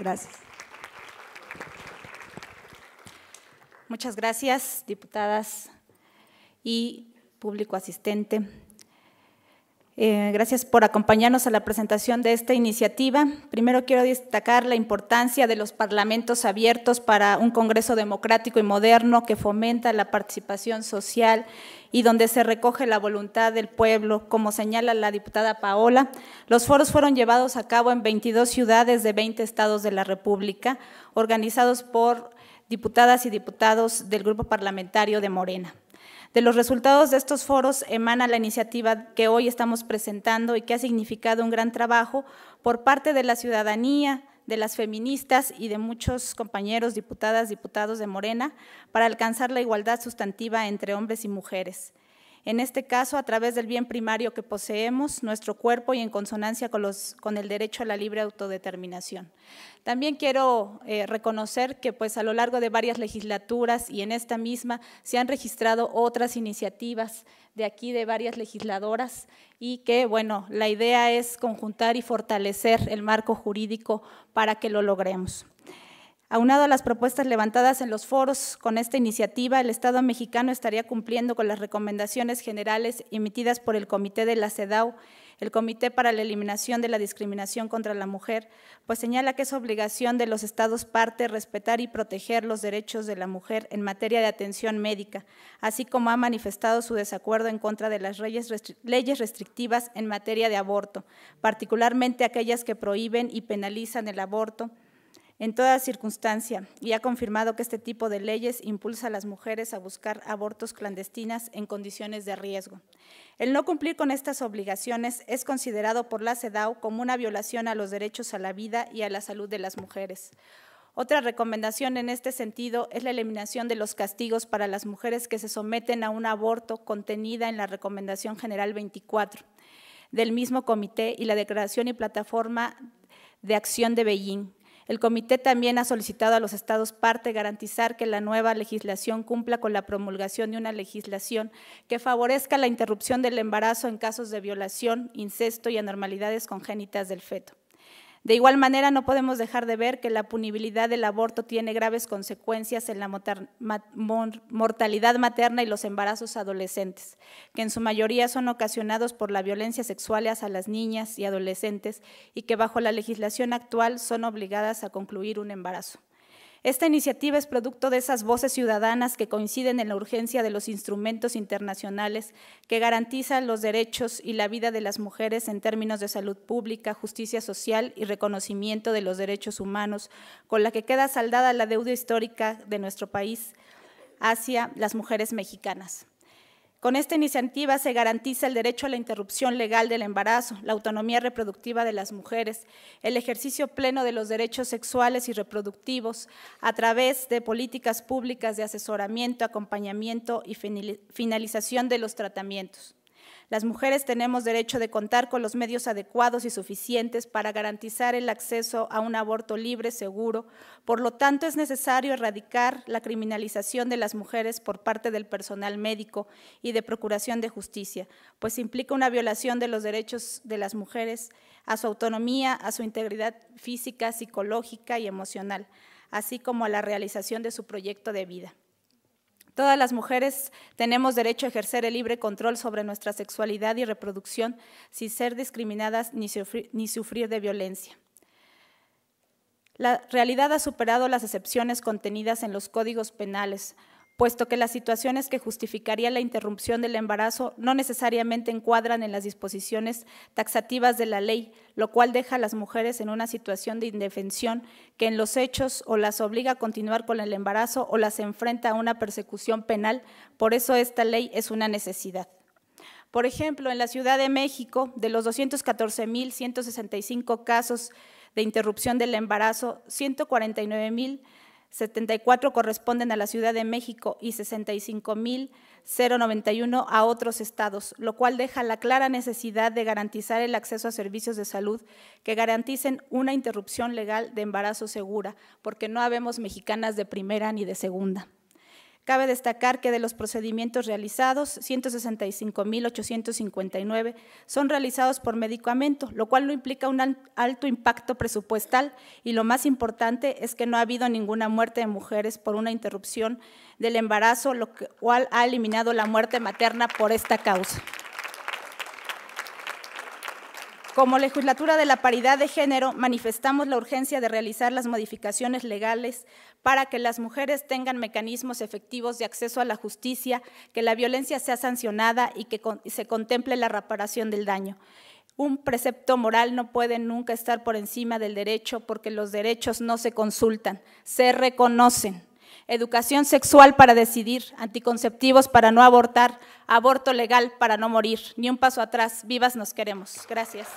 Gracias. Muchas gracias, diputadas y público asistente. Eh, gracias por acompañarnos a la presentación de esta iniciativa. Primero quiero destacar la importancia de los parlamentos abiertos para un Congreso democrático y moderno que fomenta la participación social y donde se recoge la voluntad del pueblo. Como señala la diputada Paola, los foros fueron llevados a cabo en 22 ciudades de 20 estados de la República, organizados por diputadas y diputados del Grupo Parlamentario de Morena. De los resultados de estos foros emana la iniciativa que hoy estamos presentando y que ha significado un gran trabajo por parte de la ciudadanía, de las feministas y de muchos compañeros, diputadas, diputados de Morena, para alcanzar la igualdad sustantiva entre hombres y mujeres en este caso a través del bien primario que poseemos, nuestro cuerpo y en consonancia con, el derecho a la libre autodeterminación. También quiero eh, reconocer que pues, a lo largo de varias legislaturas y en esta misma se han registrado otras iniciativas de aquí de varias legisladoras y que, bueno, la idea es conjuntar y fortalecer el marco jurídico para que lo logremos. Aunado a las propuestas levantadas en los foros con esta iniciativa, el Estado mexicano estaría cumpliendo con las recomendaciones generales emitidas por el Comité de la CEDAW, el Comité para la Eliminación de la Discriminación contra la Mujer, pues señala que es obligación de los Estados parte respetar y proteger los derechos de la mujer en materia de atención médica, así como ha manifestado su desacuerdo en contra de las leyes restrictivas en materia de aborto, particularmente aquellas que prohíben y penalizan el aborto en toda circunstancia y ha confirmado que este tipo de leyes impulsa a las mujeres a buscar abortos clandestinas en condiciones de riesgo. El no cumplir con estas obligaciones es considerado por la CEDAW como una violación a los derechos a la vida y a la salud de las mujeres. Otra recomendación en este sentido es la eliminación de los castigos para las mujeres que se someten a un aborto contenida en la Recomendación General 24 del mismo comité y la Declaración y Plataforma de Acción de Beijing, el comité también ha solicitado a los estados parte garantizar que la nueva legislación cumpla con la promulgación de una legislación que favorezca la interrupción del embarazo en casos de violación, incesto y anormalidades congénitas del feto. De igual manera, no podemos dejar de ver que la punibilidad del aborto tiene graves consecuencias en la mortalidad materna y los embarazos adolescentes, que en su mayoría son ocasionados por la violencia sexual hacia las niñas y adolescentes y que bajo la legislación actual son obligadas a concluir un embarazo. Esta iniciativa es producto de esas voces ciudadanas que coinciden en la urgencia de los instrumentos internacionales que garantizan los derechos y la vida de las mujeres en términos de salud pública, justicia social y reconocimiento de los derechos humanos, con la que queda saldada la deuda histórica de nuestro país hacia las mujeres mexicanas. Con esta iniciativa se garantiza el derecho a la interrupción legal del embarazo, la autonomía reproductiva de las mujeres, el ejercicio pleno de los derechos sexuales y reproductivos a través de políticas públicas de asesoramiento, acompañamiento y finalización de los tratamientos. Las mujeres tenemos derecho de contar con los medios adecuados y suficientes para garantizar el acceso a un aborto libre, seguro. Por lo tanto, es necesario erradicar la criminalización de las mujeres por parte del personal médico y de procuración de justicia, pues implica una violación de los derechos de las mujeres a su autonomía, a su integridad física, psicológica y emocional, así como a la realización de su proyecto de vida. Todas las mujeres tenemos derecho a ejercer el libre control sobre nuestra sexualidad y reproducción sin ser discriminadas ni sufrir, de violencia. La realidad ha superado las excepciones contenidas en los códigos penales, puesto que las situaciones que justificaría la interrupción del embarazo no necesariamente encuadran en las disposiciones taxativas de la ley, lo cual deja a las mujeres en una situación de indefensión que en los hechos o las obliga a continuar con el embarazo o las enfrenta a una persecución penal. Por eso esta ley es una necesidad. Por ejemplo, en la Ciudad de México, de los 214.165 casos de interrupción del embarazo, 149.000 74 corresponden a la Ciudad de México y 65.091 a otros estados, lo cual deja la clara necesidad de garantizar el acceso a servicios de salud que garanticen una interrupción legal de embarazo segura, porque no habemos mexicanas de primera ni de segunda. Cabe destacar que de los procedimientos realizados, 165.859 son realizados por medicamento, lo cual no implica un alto impacto presupuestal y lo más importante es que no ha habido ninguna muerte de mujeres por una interrupción del embarazo, lo cual ha eliminado la muerte materna por esta causa. Como legislatura de la paridad de género, manifestamos la urgencia de realizar las modificaciones legales para que las mujeres tengan mecanismos efectivos de acceso a la justicia, que la violencia sea sancionada y que se contemple la reparación del daño. Un precepto moral no puede nunca estar por encima del derecho porque los derechos no se consultan, se reconocen educación sexual para decidir, anticonceptivos para no abortar, aborto legal para no morir. Ni un paso atrás. Vivas nos queremos. Gracias.